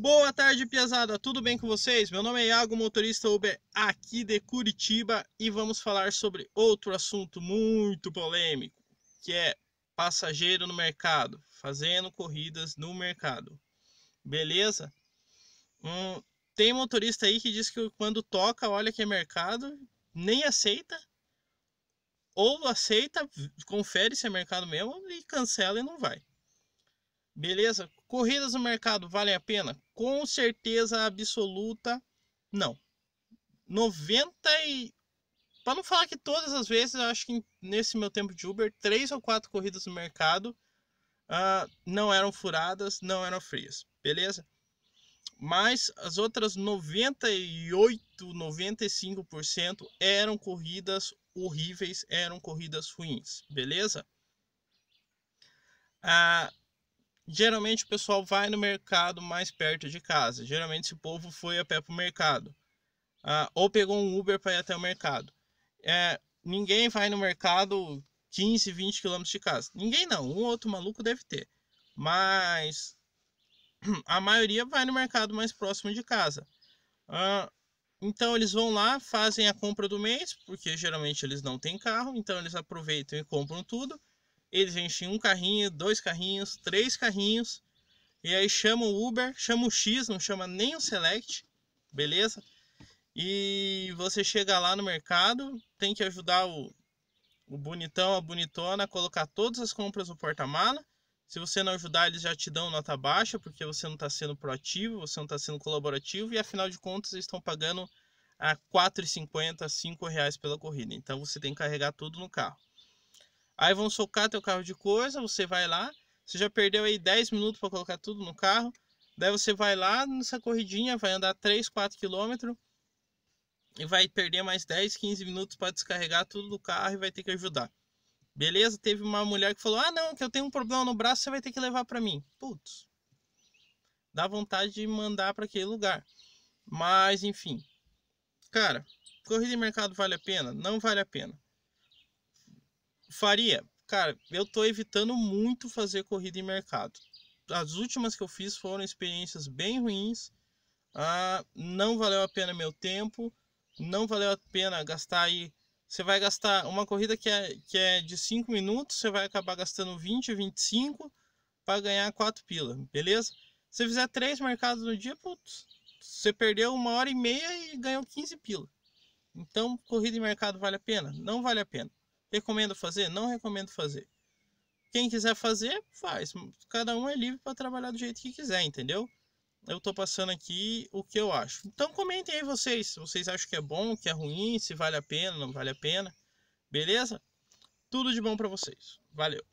Boa tarde, Piazada. Tudo bem com vocês? Meu nome é Iago, motorista Uber aqui de Curitiba e vamos falar sobre outro assunto muito polêmico, que é passageiro no mercado, fazendo corridas no mercado. Beleza? Hum, tem motorista aí que diz que quando toca, olha que é mercado, nem aceita. Ou aceita, confere se é mercado mesmo e cancela e não vai. Beleza? Corridas no mercado vale a pena? Com certeza absoluta, não. 90 e para não falar que todas as vezes, eu acho que nesse meu tempo de Uber, três ou quatro corridas no mercado uh, não eram furadas, não eram frias, beleza? Mas as outras 98, 95% eram corridas horríveis, eram corridas ruins, beleza? Uh, geralmente o pessoal vai no mercado mais perto de casa. Geralmente esse povo foi a pé para o mercado. Ah, ou pegou um Uber para ir até o mercado. É, ninguém vai no mercado 15, 20 quilômetros de casa. Ninguém não, um outro maluco deve ter. Mas a maioria vai no mercado mais próximo de casa. Ah, então eles vão lá, fazem a compra do mês, porque geralmente eles não têm carro, então eles aproveitam e compram tudo eles enchem um carrinho, dois carrinhos, três carrinhos, e aí chama o Uber, chama o X, não chama nem o Select, beleza? E você chega lá no mercado, tem que ajudar o, o bonitão, a bonitona a colocar todas as compras no porta-mala. Se você não ajudar, eles já te dão nota baixa, porque você não está sendo proativo, você não está sendo colaborativo, e afinal de contas, eles estão pagando a R$ 4,50, R$ reais pela corrida. Então você tem que carregar tudo no carro. Aí vão socar teu carro de coisa, você vai lá, você já perdeu aí 10 minutos para colocar tudo no carro. Daí você vai lá nessa corridinha, vai andar 3, 4 quilômetros e vai perder mais 10, 15 minutos para descarregar tudo do carro e vai ter que ajudar. Beleza? Teve uma mulher que falou: "Ah, não, que eu tenho um problema no braço, você vai ter que levar para mim". Putz. Dá vontade de mandar para aquele lugar. Mas enfim. Cara, corrida e mercado vale a pena? Não vale a pena. Faria, cara, eu tô evitando muito fazer corrida em mercado. As últimas que eu fiz foram experiências bem ruins. Ah, não valeu a pena meu tempo, não valeu a pena gastar aí. Você vai gastar uma corrida que é, que é de 5 minutos, você vai acabar gastando 20, 25 para ganhar 4 pila, beleza? Se você fizer três mercados no dia, putz, você perdeu uma hora e meia e ganhou 15 pila. Então, corrida em mercado vale a pena? Não vale a pena. Recomendo fazer? Não recomendo fazer. Quem quiser fazer, faz. Cada um é livre para trabalhar do jeito que quiser, entendeu? Eu estou passando aqui o que eu acho. Então comentem aí vocês, se vocês acham que é bom, que é ruim, se vale a pena, não vale a pena. Beleza? Tudo de bom para vocês. Valeu.